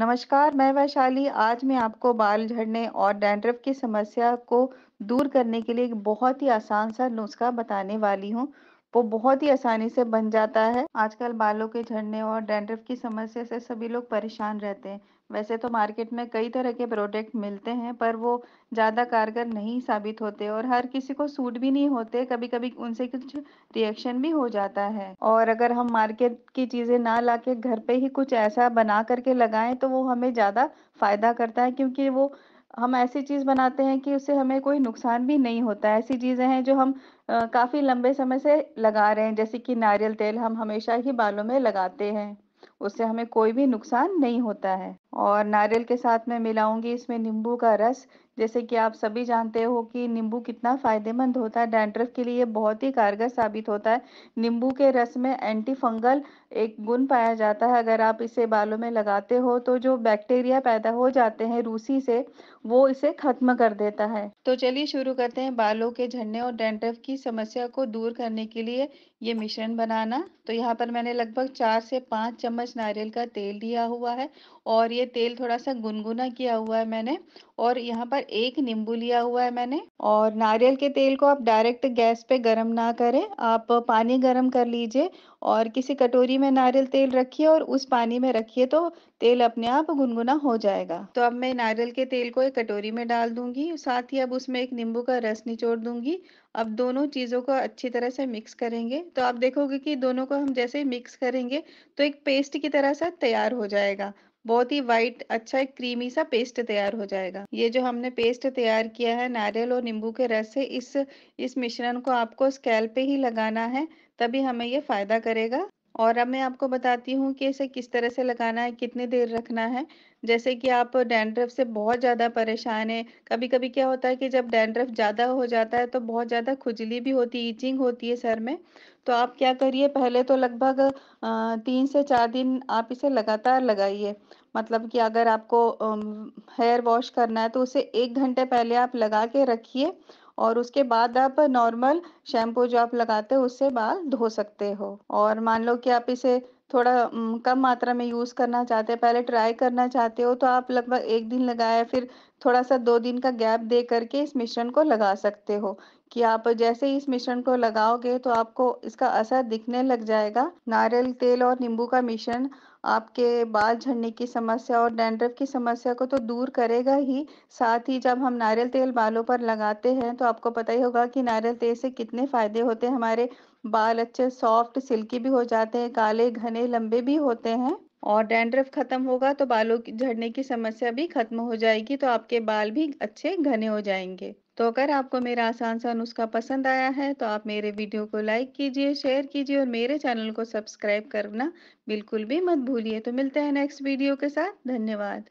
नमस्कार मैं वैशाली आज मैं आपको बाल झड़ने और डैंड्रफ की समस्या को दूर करने के लिए एक बहुत ही आसान सा नुस्खा बताने वाली हूँ वो बहुत ही आसानी से बन जाता है आजकल बालों के झड़ने और डेंड्रफ की समस्या से सभी लोग परेशान रहते हैं वैसे तो मार्केट में कई तरह के प्रोडक्ट मिलते हैं पर वो ज़्यादा कारगर नहीं साबित होते और हर किसी को सूट भी नहीं होते कभी कभी उनसे कुछ रिएक्शन भी हो जाता है और अगर हम मार्केट की चीज़ें ना ला के घर पे ही कुछ ऐसा बना करके लगाएं तो वो हमें ज़्यादा फायदा करता है क्योंकि वो हम ऐसी चीज बनाते हैं कि उससे हमें कोई नुकसान भी नहीं होता ऐसी चीजें हैं जो हम आ, काफी लंबे समय से लगा रहे हैं जैसे कि नारियल तेल हम हमेशा ही बालों में लगाते हैं उससे हमें कोई भी नुकसान नहीं होता है और नारियल के साथ में मिलाऊंगी इसमें नींबू का रस जैसे कि आप सभी जानते हो कि नींबू कितना फ़ायदेमंद होता है डेंट्रफ के लिए बहुत ही कारगर साबित होता है नींबू के रस में एंटी फंगल एक गुण पाया जाता है अगर आप इसे बालों में लगाते हो तो जो बैक्टीरिया पैदा हो जाते हैं रूसी से वो इसे खत्म कर देता है तो चलिए शुरू करते हैं बालों के झरने और डेंट्रफ की समस्या को दूर करने के लिए ये मिश्रण बनाना तो यहाँ पर मैंने लगभग चार से पाँच चम्मच नारियल का तेल लिया हुआ है और ये तेल थोड़ा सा गुनगुना किया हुआ है मैंने और यहाँ पर एक नींबू लिया हुआ है मैंने और नारियल के तेल को आप डायरेक्ट गैस पे गर्म ना करें आप पानी गर्म कर लीजिए और किसी कटोरी में नारियल तेल रखिए और उस पानी में रखिए तो तेल अपने आप गुनगुना हो जाएगा तो अब मैं नारियल के तेल को एक कटोरी में डाल दूंगी साथ ही अब उसमें एक नींबू का रस निचोड़ दूंगी अब दोनों चीज़ों को अच्छी तरह से मिक्स करेंगे तो आप देखोगे कि दोनों को हम जैसे मिक्स करेंगे तो एक पेस्ट की तरह सा तैयार हो जाएगा बहुत ही वाइट अच्छा एक क्रीमी सा पेस्ट तैयार हो जाएगा ये जो हमने पेस्ट तैयार किया है नारियल और नींबू के रस से इस इस मिश्रण को आपको स्कैल पे ही लगाना है तभी हमें ये फायदा करेगा और अब मैं आपको बताती हूँ कि इसे किस तरह से लगाना है कितनी देर रखना है जैसे कि आप डैंड्रफ से बहुत ज़्यादा परेशान हैं कभी कभी क्या होता है कि जब डैंड्रफ ज़्यादा हो जाता है तो बहुत ज़्यादा खुजली भी होती है इचिंग होती है सर में तो आप क्या करिए पहले तो लगभग तीन से चार दिन आप इसे लगातार लगाइए मतलब कि अगर आपको हेयर वॉश करना है तो उसे एक घंटे पहले आप लगा के रखिए और उसके बाद आप नॉर्मल शैम्पू जो आप लगाते हो उससे बाल धो सकते हो और मान लो कि आप इसे थोड़ा कम मात्रा में यूज़ करना चाहते हैं पहले ट्राई करना चाहते हो तो आप लगभग एक दिन लगाए फिर थोड़ा सा दो दिन का गैप दे करके इस मिश्रण को लगा सकते हो कि आप जैसे ही इस मिश्रण को लगाओगे तो आपको इसका असर दिखने लग जाएगा नारियल तेल और नींबू का मिश्रण आपके बाल झड़ने की समस्या और डैंड्रफ की समस्या को तो दूर करेगा ही साथ ही जब हम नारियल तेल बालों पर लगाते हैं तो आपको पता ही होगा कि नारियल तेल से कितने फायदे होते हैं हमारे बाल अच्छे सॉफ्ट सिल्की भी हो जाते हैं काले घने लंबे भी होते हैं और डैंड्रफ खत्म होगा तो बालों की झड़ने की समस्या भी खत्म हो जाएगी तो आपके बाल भी अच्छे घने हो जाएंगे तो अगर आपको मेरा आसान सा नुस्खा पसंद आया है तो आप मेरे वीडियो को लाइक कीजिए शेयर कीजिए और मेरे चैनल को सब्सक्राइब करना बिल्कुल भी मत भूलिए तो मिलते हैं नेक्स्ट वीडियो के साथ धन्यवाद